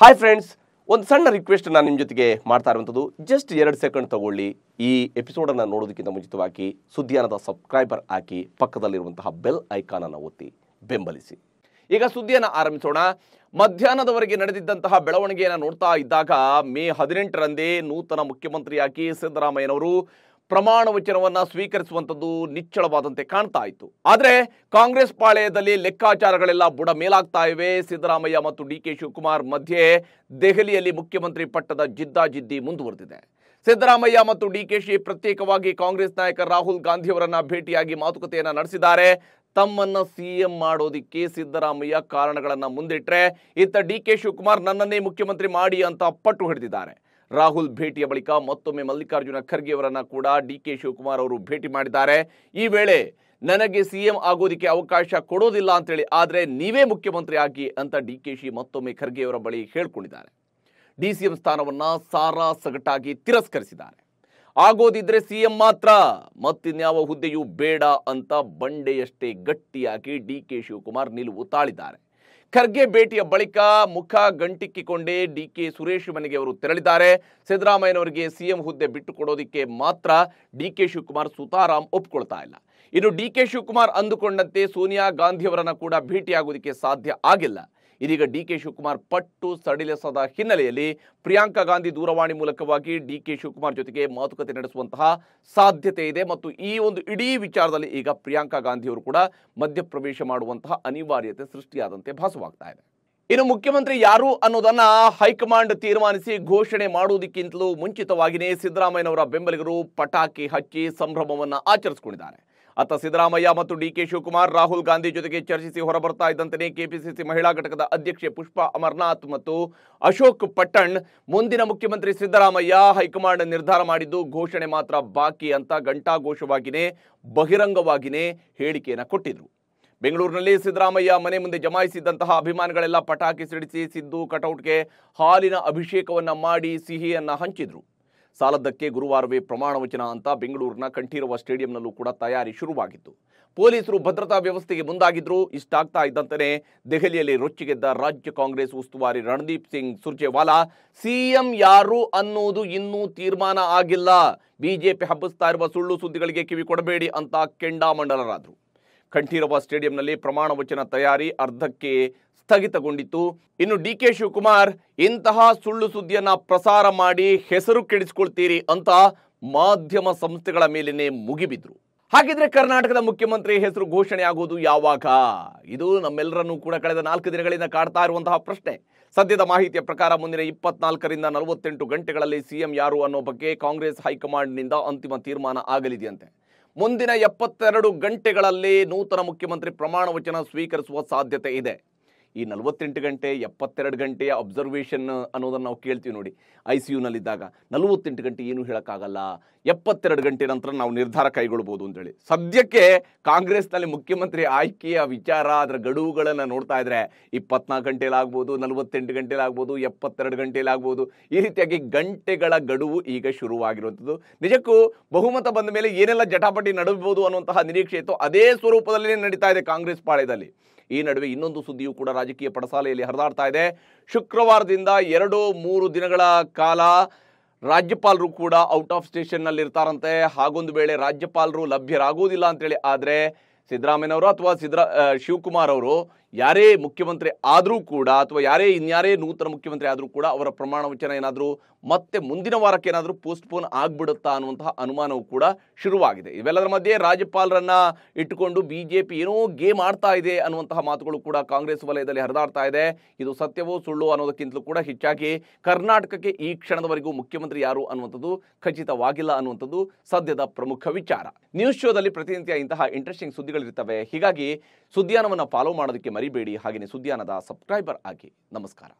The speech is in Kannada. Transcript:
ಹಾಯ್ ಫ್ರೆಂಡ್ಸ್ ಒಂದು ಸಣ್ಣ ರಿಕ್ವೆಸ್ಟ್ ನಾನು ನಿಮ್ಮ ಜೊತೆಗೆ ಮಾಡ್ತಾ ಇರುವಂಥದ್ದು ಜಸ್ಟ್ ಎರಡು ಸೆಕೆಂಡ್ ತಗೊಳ್ಳಿ ಈ ಎಪಿಸೋಡನ್ನು ನೋಡೋದಕ್ಕಿಂತ ಮುಂಚಿತವಾಗಿ ಸುದ್ದಿಯಾನದ ಸಬ್ಸ್ಕ್ರೈಬರ್ ಹಾಕಿ ಪಕ್ಕದಲ್ಲಿರುವಂತಹ ಬೆಲ್ ಐಕಾನನ್ನು ಒತ್ತಿ ಬೆಂಬಲಿಸಿ ಈಗ ಸುದ್ದಿಯನ್ನು ಆರಂಭಿಸೋಣ ಮಧ್ಯಾಹ್ನದವರೆಗೆ ನಡೆದಿದ್ದಂತಹ ಬೆಳವಣಿಗೆಯನ್ನು ನೋಡ್ತಾ ಇದ್ದಾಗ ಮೇ ಹದಿನೆಂಟರಂದೇ ನೂತನ ಮುಖ್ಯಮಂತ್ರಿಯಾಗಿ ಸಿದ್ದರಾಮಯ್ಯನವರು ಪ್ರಮಾಣ ವಚನವನ್ನು ಸ್ವೀಕರಿಸುವಂಥದ್ದು ನಿಚ್ಚಳವಾದಂತೆ ಕಾಣ್ತಾ ಇತ್ತು ಆದರೆ ಕಾಂಗ್ರೆಸ್ ಪಾಳೆಯದಲ್ಲಿ ಲೆಕ್ಕಾಚಾರಗಳೆಲ್ಲ ಬುಡ ಮೇಲಾಗ್ತಾ ಇವೆ ಸಿದ್ದರಾಮಯ್ಯ ಮತ್ತು ಡಿ ಕೆ ಶಿವಕುಮಾರ್ ಮಧ್ಯೆ ದೆಹಲಿಯಲ್ಲಿ ಮುಖ್ಯಮಂತ್ರಿ ಪಟ್ಟದ ಜಿದ್ದಾಜಿದ್ದಿ ಮುಂದುವರೆದಿದೆ ಸಿದ್ದರಾಮಯ್ಯ ಮತ್ತು ಡಿ ಕೆ ಶಿ ಪ್ರತ್ಯೇಕವಾಗಿ ಕಾಂಗ್ರೆಸ್ ನಾಯಕ ರಾಹುಲ್ ಗಾಂಧಿಯವರನ್ನ ಭೇಟಿಯಾಗಿ ಮಾತುಕತೆಯನ್ನು ನಡೆಸಿದ್ದಾರೆ ತಮ್ಮನ್ನು ಸಿಎಂ ಮಾಡೋದಿಕ್ಕೆ ಸಿದ್ದರಾಮಯ್ಯ ಕಾರಣಗಳನ್ನು ಮುಂದಿಟ್ಟರೆ ಇತ್ತ ಡಿ ಕೆ ಶಿವಕುಮಾರ್ ನನ್ನನ್ನೇ ಮುಖ್ಯಮಂತ್ರಿ ಮಾಡಿ ಅಂತ ಪಟ್ಟು ಹಿಡಿದಿದ್ದಾರೆ ರಾಹುಲ್ ಭೇಟಿಯ ಬಳಿಕ ಮತ್ತೊಮ್ಮೆ ಮಲ್ಲಿಕಾರ್ಜುನ ಖರ್ಗೆ ಅವರನ್ನ ಕೂಡ ಡಿ ಕೆ ಶಿವಕುಮಾರ್ ಅವರು ಭೇಟಿ ಮಾಡಿದ್ದಾರೆ ಈ ವೇಳೆ ನನಗೆ ಸಿಎಂ ಆಗೋದಿಕ್ಕೆ ಅವಕಾಶ ಕೊಡೋದಿಲ್ಲ ಅಂತೇಳಿ ಆದರೆ ನೀವೇ ಮುಖ್ಯಮಂತ್ರಿ ಆಗಿ ಅಂತ ಡಿ ಕೆ ಶಿ ಮತ್ತೊಮ್ಮೆ ಖರ್ಗೆ ಅವರ ಬಳಿ ಹೇಳ್ಕೊಂಡಿದ್ದಾರೆ ಡಿ ಸಿ ಎಂ ಸ್ಥಾನವನ್ನು ಸಾರಾ ಸಗಟಾಗಿ ತಿರಸ್ಕರಿಸಿದ್ದಾರೆ ಆಗೋದಿದ್ರೆ ಸಿಎಂ ಮಾತ್ರ ಮತ್ತಿನ್ಯಾವ ಹುದ್ದೆಯೂ ಬೇಡ ಅಂತ ಬಂಡೆಯಷ್ಟೇ ಗಟ್ಟಿಯಾಗಿ ಡಿ ಕೆ ಶಿವಕುಮಾರ್ ನಿಲುವು ತಾಳಿದ್ದಾರೆ ಖರ್ಗೆ ಭೇಟಿಯ ಬಳಿಕ ಮುಖ ಗಂಟಿಕ್ಕಿಕೊಂಡೇ ಡಿ ಕೆ ಸುರೇಶ್ ಮನೆಗೆ ಅವರು ತೆರಳಿದ್ದಾರೆ ಸಿದ್ದರಾಮಯ್ಯನವರಿಗೆ ಸಿಎಂ ಹುದ್ದೆ ಬಿಟ್ಟುಕೊಡೋದಿಕ್ಕೆ ಮಾತ್ರ ಡಿ ಕೆ ಶಿವಕುಮಾರ್ ಸುತಾರಾಮ್ ಒಪ್ಕೊಳ್ತಾ ಇಲ್ಲ ಇನ್ನು ಡಿ ಕೆ ಶಿವಕುಮಾರ್ ಅಂದುಕೊಂಡಂತೆ ಸೋನಿಯಾ ಗಾಂಧಿಯವರನ್ನ ಕೂಡ ಭೇಟಿಯಾಗೋದಕ್ಕೆ ಸಾಧ್ಯ ಆಗಿಲ್ಲ ಇದೀಗ ಡಿ ಕೆ ಶಿವಕುಮಾರ್ ಪಟ್ಟು ಸಡಿಲಿಸದ ಹಿನ್ನೆಲೆಯಲ್ಲಿ ಪ್ರಿಯಾಂಕಾ ಗಾಂಧಿ ದೂರವಾಣಿ ಮೂಲಕವಾಗಿ ಡಿ ಕೆ ಶಿವಕುಮಾರ್ ಜೊತೆಗೆ ಮಾತುಕತೆ ನಡೆಸುವಂತಹ ಸಾಧ್ಯತೆ ಇದೆ ಮತ್ತು ಈ ಒಂದು ಇಡೀ ವಿಚಾರದಲ್ಲಿ ಈಗ ಪ್ರಿಯಾಂಕಾ ಗಾಂಧಿಯವರು ಕೂಡ ಮಧ್ಯಪ್ರವೇಶ ಮಾಡುವಂತಹ ಅನಿವಾರ್ಯತೆ ಸೃಷ್ಟಿಯಾದಂತೆ ಭಾಸವಾಗ್ತಾ ಇದೆ ಇನ್ನು ಮುಖ್ಯಮಂತ್ರಿ ಯಾರು ಅನ್ನೋದನ್ನ ಹೈಕಮಾಂಡ್ ತೀರ್ಮಾನಿಸಿ ಘೋಷಣೆ ಮಾಡುವುದಕ್ಕಿಂತಲೂ ಮುಂಚಿತವಾಗಿಯೇ ಸಿದ್ದರಾಮಯ್ಯನವರ ಬೆಂಬಲಿಗರು ಪಟಾಕಿ ಹಚ್ಚಿ ಸಂಭ್ರಮವನ್ನು ಆಚರಿಸಿಕೊಂಡಿದ್ದಾರೆ ಅತ್ತ ಸಿದ್ದರಾಮಯ್ಯ ಮತ್ತು ಡಿಕೆ ಶಿವಕುಮಾರ್ ರಾಹುಲ್ ಗಾಂಧಿ ಜೊತೆಗೆ ಚರ್ಚಿಸಿ ಹೊರಬರ್ತಾ ಇದ್ದಂತೆಯೇ ಕೆಪಿಸಿಸಿ ಮಹಿಳಾ ಘಟಕದ ಅಧ್ಯಕ್ಷೆ ಪುಷ್ಪಾ ಅಮರ್ನಾಥ್ ಮತ್ತು ಅಶೋಕ್ ಪಟ್ಟಣ್ ಮುಂದಿನ ಮುಖ್ಯಮಂತ್ರಿ ಸಿದ್ದರಾಮಯ್ಯ ಹೈಕಮಾಂಡ್ ನಿರ್ಧಾರ ಮಾಡಿದ್ದು ಘೋಷಣೆ ಮಾತ್ರ ಬಾಕಿ ಅಂತ ಘೋಷವಾಗಿನೇ ಬಹಿರಂಗವಾಗಿನೇ ಹೇಳಿಕೆಯನ್ನು ಕೊಟ್ಟಿದ್ರು ಬೆಂಗಳೂರಿನಲ್ಲಿ ಸಿದ್ದರಾಮಯ್ಯ ಮನೆ ಮುಂದೆ ಜಮಾಯಿಸಿದ್ದಂತಹ ಅಭಿಮಾನಿಗಳೆಲ್ಲ ಪಟಾಕಿ ಸಿಡಿಸಿ ಸಿದ್ದು ಕಟೌಟ್ಗೆ ಹಾಲಿನ ಅಭಿಷೇಕವನ್ನು ಮಾಡಿ ಸಿಹಿಯನ್ನು ಹಂಚಿದ್ರು ಸಾಲದ್ದಕ್ಕೆ ಗುರುವಾರವೇ ಪ್ರಮಾಣ ವಚನ ಅಂತ ಬೆಂಗಳೂರಿನ ಕಂಠೀರವ ಸ್ಟೇಡಿಯಂನಲ್ಲೂ ಕೂಡ ತಯಾರಿ ಶುರುವಾಗಿತ್ತು ಪೊಲೀಸರು ಭದ್ರತಾ ವ್ಯವಸ್ಥೆಗೆ ಮುಂದಾಗಿದ್ರು ಇಷ್ಟಾಗ್ತಾ ಇದ್ದಂತೆಯೇ ದೆಹಲಿಯಲ್ಲಿ ರೊಚ್ಚಿಗೆದ್ದ ರಾಜ್ಯ ಕಾಂಗ್ರೆಸ್ ಉಸ್ತುವಾರಿ ರಣದೀಪ್ ಸಿಂಗ್ ಸುರ್ಜೇವಾಲಾ ಸಿಎಂ ಯಾರು ಅನ್ನೋದು ಇನ್ನೂ ತೀರ್ಮಾನ ಆಗಿಲ್ಲ ಬಿಜೆಪಿ ಹಬ್ಬಿಸ್ತಾ ಇರುವ ಸುಳ್ಳು ಸುದ್ದಿಗಳಿಗೆ ಕಿವಿ ಕೊಡಬೇಡಿ ಅಂತ ಕೆಂಡಾಮಂಡಲರಾದರು ಕಂಠೀರವ ಸ್ಟೇಡಿಯಂನಲ್ಲಿ ಪ್ರಮಾಣ ವಚನ ತಯಾರಿ ಅರ್ಧಕ್ಕೆ ಸ್ಥಗಿತಗೊಂಡಿತ್ತು ಇನ್ನು ಡಿ ಕೆ ಶಿವಕುಮಾರ್ ಇಂತಹ ಸುಳ್ಳು ಸುದ್ದಿಯನ್ನ ಪ್ರಸಾರ ಮಾಡಿ ಹೆಸರು ಕೆಡಿಸ್ಕೊಳ್ತೀರಿ ಅಂತ ಮಾಧ್ಯಮ ಸಂಸ್ಥೆಗಳ ಮೇಲೇನೆ ಮುಗಿಬಿದ್ರು ಹಾಗಿದ್ರೆ ಕರ್ನಾಟಕದ ಮುಖ್ಯಮಂತ್ರಿ ಹೆಸರು ಘೋಷಣೆ ಆಗೋದು ಯಾವಾಗ ಇದು ನಮ್ಮೆಲ್ಲರನ್ನೂ ಕೂಡ ಕಳೆದ ನಾಲ್ಕು ದಿನಗಳಿಂದ ಕಾಡ್ತಾ ಇರುವಂತಹ ಪ್ರಶ್ನೆ ಸದ್ಯದ ಮಾಹಿತಿಯ ಪ್ರಕಾರ ಮುಂದಿನ ಇಪ್ಪತ್ನಾಲ್ಕರಿಂದ ನಲವತ್ತೆಂಟು ಗಂಟೆಗಳಲ್ಲಿ ಸಿಎಂ ಯಾರು ಅನ್ನೋ ಬಗ್ಗೆ ಕಾಂಗ್ರೆಸ್ ಹೈಕಮಾಂಡ್ನಿಂದ ಅಂತಿಮ ತೀರ್ಮಾನ ಆಗಲಿದೆಯಂತೆ ಮುಂದಿನ ಎಪ್ಪತ್ತೆರಡು ಗಂಟೆಗಳಲ್ಲಿ ನೂತನ ಮುಖ್ಯಮಂತ್ರಿ ಪ್ರಮಾಣ ವಚನ ಸ್ವೀಕರಿಸುವ ಸಾಧ್ಯತೆ ಇದೆ ಈ ನಲವತ್ತೆಂಟು ಗಂಟೆ ಎಪ್ಪತ್ತೆರಡು ಗಂಟೆಯ ಅಬ್ಸರ್ವೇಷನ್ ಅನ್ನೋದನ್ನು ನಾವು ಕೇಳ್ತೀವಿ ನೋಡಿ ಐ ಸಿ ಯುನಲ್ಲಿದ್ದಾಗ ನಲವತ್ತೆಂಟು ಗಂಟೆ ಏನು ಹೇಳೋಕ್ಕಾಗಲ್ಲ ಎಪ್ಪತ್ತೆರಡು ಗಂಟೆ ನಂತರ ನಾವು ನಿರ್ಧಾರ ಕೈಗೊಳ್ಬೋದು ಅಂತೇಳಿ ಸದ್ಯಕ್ಕೆ ಕಾಂಗ್ರೆಸ್ನಲ್ಲಿ ಮುಖ್ಯಮಂತ್ರಿ ಆಯ್ಕೆಯ ವಿಚಾರ ಅದರ ಗಡುವುಗಳನ್ನು ನೋಡ್ತಾ ಇದ್ರೆ ಇಪ್ಪತ್ನಾಲ್ಕು ಗಂಟೆಲಾಗ್ಬೋದು ನಲವತ್ತೆಂಟು ಗಂಟೆಲಾಗ್ಬೋದು ಎಪ್ಪತ್ತೆರಡು ಗಂಟೆಲಾಗ್ಬೋದು ಈ ರೀತಿಯಾಗಿ ಗಂಟೆಗಳ ಗಡುವು ಈಗ ಶುರುವಾಗಿರುವಂಥದ್ದು ನಿಜಕ್ಕೂ ಬಹುಮತ ಬಂದ ಮೇಲೆ ಏನೆಲ್ಲ ಜಟಾಪಟಿ ನಡಬಹುದು ಅನ್ನುವಂತಹ ನಿರೀಕ್ಷೆ ಇತ್ತು ಅದೇ ಸ್ವರೂಪದಲ್ಲಿ ನಡೀತಾ ಇದೆ ಕಾಂಗ್ರೆಸ್ ಪಾಳ್ಯದಲ್ಲಿ ಈ ನಡುವೆ ಇನ್ನೊಂದು ಸುದ್ದಿಯೂ ಕೂಡ ರಾಜಕೀಯ ಪಡಸಾಲೆಯಲ್ಲಿ ಹರಿದಾಡ್ತಾ ಇದೆ ಶುಕ್ರವಾರದಿಂದ ಎರಡು ಮೂರು ದಿನಗಳ ಕಾಲ ರಾಜ್ಯಪಾಲರು ಕೂಡ ಔಟ್ ಆಫ್ ಇರ್ತಾರಂತೆ ಹಾಗೊಂದು ವೇಳೆ ರಾಜ್ಯಪಾಲರು ಲಭ್ಯರಾಗುವುದಿಲ್ಲ ಅಂತೇಳಿ ಆದರೆ ಸಿದ್ದರಾಮಯ್ಯನವರು ಅಥವಾ ಸಿದ್ದರಾ ಶಿವಕುಮಾರ್ ಅವರು ಯಾರೇ ಮುಖ್ಯಮಂತ್ರಿ ಆದರೂ ಕೂಡ ಅಥವಾ ಯಾರೇ ಇನ್ಯಾರೇ ನೂತನ ಮುಖ್ಯಮಂತ್ರಿ ಆದರೂ ಕೂಡ ಅವರ ಪ್ರಮಾಣ ವಚನ ಏನಾದರೂ ಮತ್ತೆ ಮುಂದಿನ ವಾರಕ್ಕೆ ಏನಾದರೂ ಪೋಸ್ಟ್ಪೋನ್ ಆಗ್ಬಿಡುತ್ತಾ ಅನ್ನುವಂತಹ ಅನುಮಾನವು ಕೂಡ ಶುರುವಾಗಿದೆ ಇವೆಲ್ಲದರ ಮಧ್ಯೆ ರಾಜ್ಯಪಾಲರನ್ನ ಇಟ್ಟುಕೊಂಡು ಬಿ ಜೆ ಪಿ ಏನೋ ಗೇಮ್ ಆಡ್ತಾ ಇದೆ ಅನ್ನುವಂತಹ ಮಾತುಗಳು ಕೂಡ ಕಾಂಗ್ರೆಸ್ ವಲಯದಲ್ಲಿ ಹರಿದಾಡ್ತಾ ಇದೆ ಇದು ಸತ್ಯವೋ ಸುಳ್ಳು ಅನ್ನೋದಕ್ಕಿಂತಲೂ ಕೂಡ ಹೆಚ್ಚಾಗಿ ಕರ್ನಾಟಕಕ್ಕೆ ಈ ಕ್ಷಣದವರೆಗೂ ಮುಖ್ಯಮಂತ್ರಿ ಯಾರು ಅನ್ನುವಂಥದ್ದು ಖಚಿತವಾಗಿಲ್ಲ ಅನ್ನುವಂಥದ್ದು ಸದ್ಯದ ಪ್ರಮುಖ ವಿಚಾರ ನ್ಯೂಸ್ ಶೋದಲ್ಲಿ ಪ್ರತಿನಿತ್ಯ ಇಂತಹ ಇಂಟ್ರೆಸ್ಟಿಂಗ್ ಸುದ್ದಿಗಳಿರ್ತವೆ ಹೀಗಾಗಿ ಸುದ್ದಿಯಾನವನ್ನು ಫಾಲೋ ಮಾಡೋದಕ್ಕೆ ಮರಿಬೇಡಿ ಹಾಗೆಯೇ ಸುದ್ಯಾನದ ಸಬ್ಸ್ಕ್ರೈಬರ್ ಆಗಿ ನಮಸ್ಕಾರ